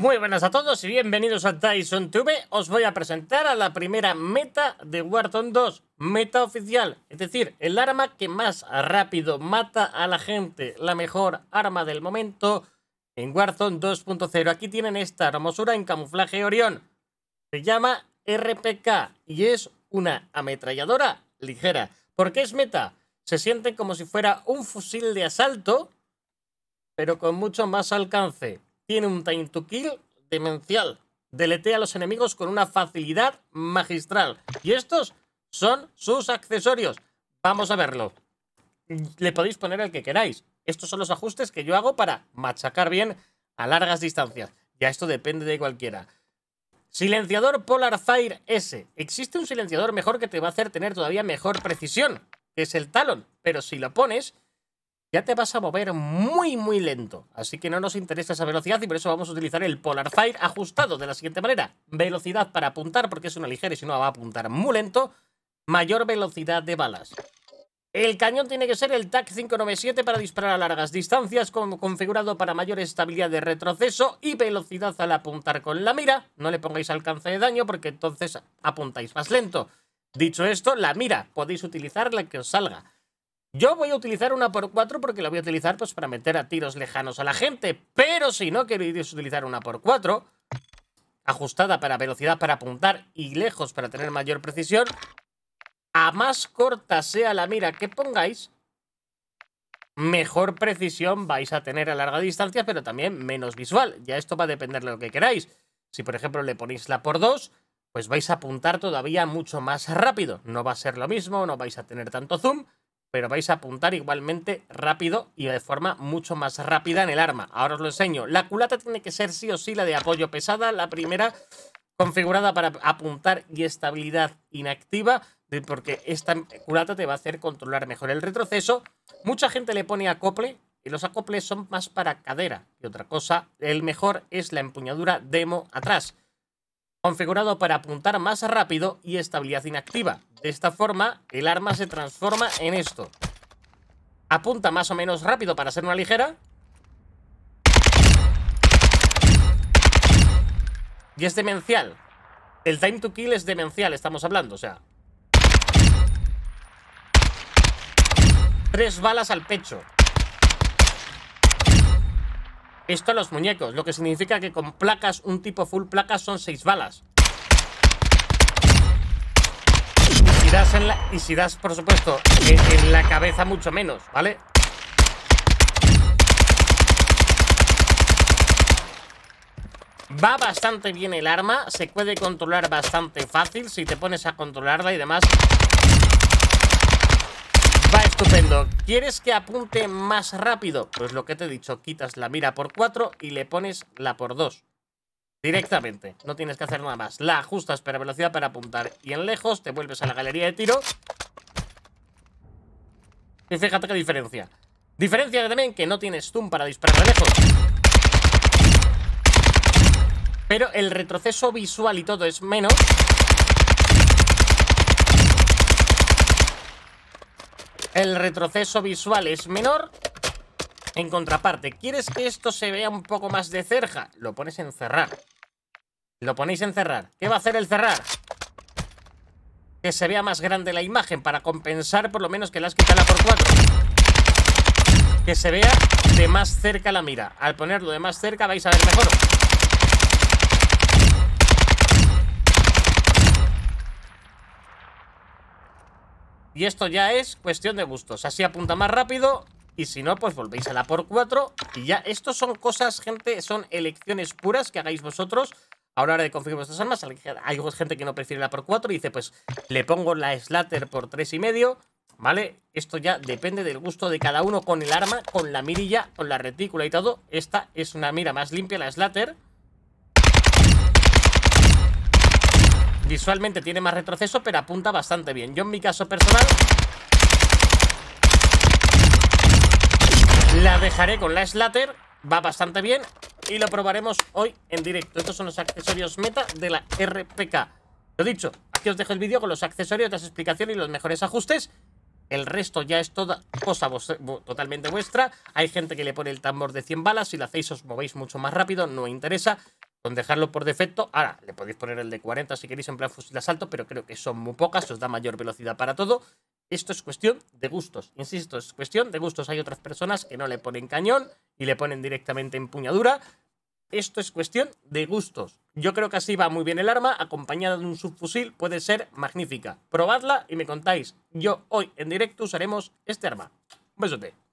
Muy buenas a todos y bienvenidos a Dyson TV. Os voy a presentar a la primera meta de Warzone 2, meta oficial, es decir, el arma que más rápido mata a la gente, la mejor arma del momento en Warzone 2.0. Aquí tienen esta hermosura en camuflaje Orión. Se llama RPK y es una ametralladora ligera. ¿Por qué es meta? Se siente como si fuera un fusil de asalto, pero con mucho más alcance tiene un time to kill demencial. Deletea a los enemigos con una facilidad magistral. Y estos son sus accesorios. Vamos a verlo. Le podéis poner el que queráis. Estos son los ajustes que yo hago para machacar bien a largas distancias. Ya esto depende de cualquiera. Silenciador Polar Fire S. Existe un silenciador mejor que te va a hacer tener todavía mejor precisión, es el Talon. Pero si lo pones, ya te vas a mover muy, muy lento. Así que no nos interesa esa velocidad y por eso vamos a utilizar el Polar Fire ajustado de la siguiente manera. Velocidad para apuntar, porque es una ligera y si no va a apuntar muy lento. Mayor velocidad de balas. El cañón tiene que ser el TAC 597 para disparar a largas distancias, configurado para mayor estabilidad de retroceso y velocidad al apuntar con la mira. No le pongáis alcance de daño porque entonces apuntáis más lento. Dicho esto, la mira podéis utilizar la que os salga. Yo voy a utilizar una por 4 porque la voy a utilizar pues, para meter a tiros lejanos a la gente. Pero si no queréis utilizar una por 4 ajustada para velocidad para apuntar y lejos para tener mayor precisión, a más corta sea la mira que pongáis, mejor precisión vais a tener a larga distancia, pero también menos visual. Ya esto va a depender de lo que queráis. Si, por ejemplo, le ponéis la por 2, pues vais a apuntar todavía mucho más rápido. No va a ser lo mismo, no vais a tener tanto zoom, pero vais a apuntar igualmente rápido y de forma mucho más rápida en el arma. Ahora os lo enseño. La culata tiene que ser sí o sí la de apoyo pesada, la primera configurada para apuntar y estabilidad inactiva, porque esta culata te va a hacer controlar mejor el retroceso. Mucha gente le pone acople, y los acoples son más para cadera que otra cosa. El mejor es la empuñadura demo atrás configurado para apuntar más rápido y estabilidad inactiva. De esta forma, el arma se transforma en esto. Apunta más o menos rápido para ser una ligera. Y es demencial. El time to kill es demencial, estamos hablando, o sea. Tres balas al pecho esto a los muñecos, lo que significa que con placas, un tipo full placas son seis balas. Y si das, en la, y si das por supuesto, en la cabeza mucho menos, ¿vale? Va bastante bien el arma, se puede controlar bastante fácil si te pones a controlarla y demás. Va estupendo. ¿Quieres que apunte más rápido? Pues lo que te he dicho, quitas la mira por 4 y le pones la por 2. Directamente, no tienes que hacer nada más. La ajustas para velocidad para apuntar y en lejos te vuelves a la galería de tiro. Y fíjate qué diferencia. Diferencia también que no tienes zoom para disparar de lejos. Pero el retroceso visual y todo es menos el retroceso visual es menor. En contraparte, ¿quieres que esto se vea un poco más de cerca? Lo pones en cerrar. Lo ponéis en cerrar. ¿Qué va a hacer el cerrar? Que se vea más grande la imagen para compensar por lo menos que la has quitado por cuatro Que se vea de más cerca la mira. Al ponerlo de más cerca vais a ver mejor. Y esto ya es cuestión de gustos. Así apunta más rápido y si no, pues volvéis a la por 4 y ya. Estos son cosas, gente, son elecciones puras que hagáis vosotros. Ahora, hora de configurar vuestras armas, hay gente que no prefiere la por 4 y dice, pues le pongo la Slater por 3,5 y medio, ¿vale? Esto ya depende del gusto de cada uno con el arma, con la mirilla, con la retícula y todo. Esta es una mira más limpia, la Slater. Visualmente tiene más retroceso, pero apunta bastante bien. Yo en mi caso personal... La dejaré con la Slatter, va bastante bien y lo probaremos hoy en directo. Estos son los accesorios meta de la RPK. Lo dicho, aquí os dejo el vídeo con los accesorios, las explicaciones y los mejores ajustes. El resto ya es toda cosa totalmente vuestra. Hay gente que le pone el tambor de 100 balas. Si lo hacéis os movéis mucho más rápido, no interesa dejarlo por defecto. Ahora, le podéis poner el de 40 si queréis en plan fusil de asalto, pero creo que son muy pocas, os da mayor velocidad para todo. Esto es cuestión de gustos, insisto, es cuestión de gustos. Hay otras personas que no le ponen cañón y le ponen directamente empuñadura. Esto es cuestión de gustos. Yo creo que así va muy bien el arma, acompañada de un subfusil, puede ser magnífica. Probadla y me contáis. Yo hoy en directo usaremos este arma. Un besote.